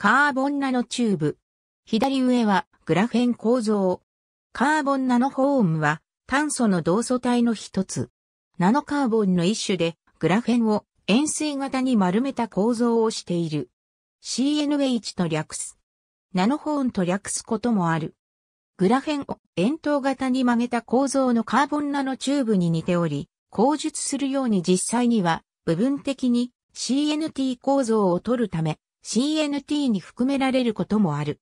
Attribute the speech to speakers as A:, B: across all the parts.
A: カーボンナノチューブ。左上はグラフェン構造。カーボンナノホームは炭素の同素体の一つ。ナノカーボンの一種でグラフェンを円錐型に丸めた構造をしている。CNH と略す。ナノホーンと略すこともある。グラフェンを円筒型に曲げた構造のカーボンナノチューブに似ており、口述するように実際には部分的に CNT 構造を取るため CNT に含められることもある。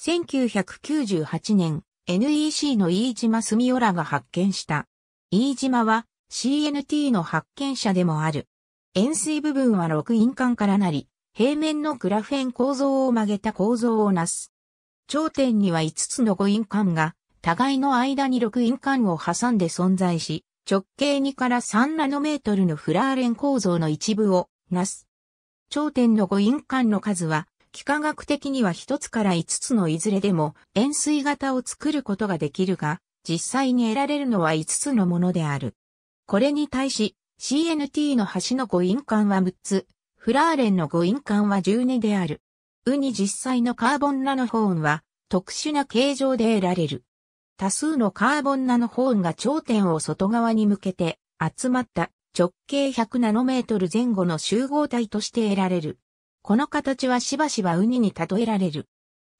A: 1998年、NEC の飯島澄夫らが発見した。飯島は CNT の発見者でもある。円錐部分は6印管からなり、平面のグラフェン構造を曲げた構造をなす。頂点には5つの5印管が、互いの間に6印管を挟んで存在し、直径2から3ナノメートルのフラーレン構造の一部をなす。頂点の誤印間の数は、幾何学的には一つから五つのいずれでも円錐型を作ることができるが、実際に得られるのは五つのものである。これに対し、CNT の端の誤印間は六つ、フラーレンの誤印間は12である。ウに実際のカーボンナノホーンは特殊な形状で得られる。多数のカーボンナノホーンが頂点を外側に向けて集まった直径100ナノメートル前後の集合体として得られる。この形はしばしばウニに例えられる。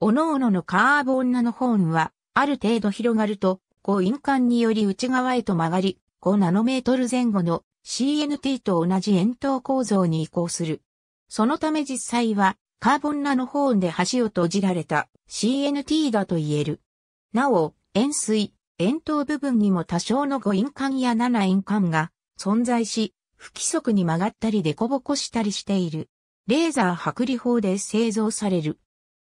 A: おのおののカーボンナノホーンは、ある程度広がると、5う印鑑により内側へと曲がり、5ナノメートル前後の CNT と同じ円筒構造に移行する。そのため実際は、カーボンナノホーンで端を閉じられた CNT だと言える。なお、円錐、円筒部分にも多少の5印管や7印管が存在し、不規則に曲がったり凸凹したりしている。レーザー剥離法で製造される。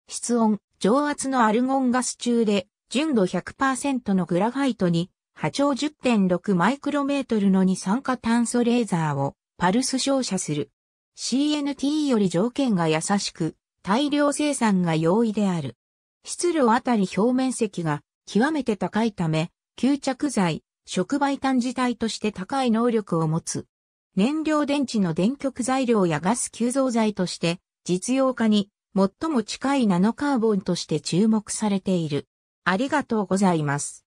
A: 室温、上圧のアルゴンガス中で、純度100%のグラファイトに、波長10.6マイクロメートルの二酸化炭素レーザーをパルス照射する。CNT より条件が優しく、大量生産が容易である。質量あたり表面積が極めて高いため、吸着剤、触媒単自体として高い能力を持つ。燃料電池の電極材料やガス吸増剤として実用化に最も近いナノカーボンとして注目されている。ありがとうございます。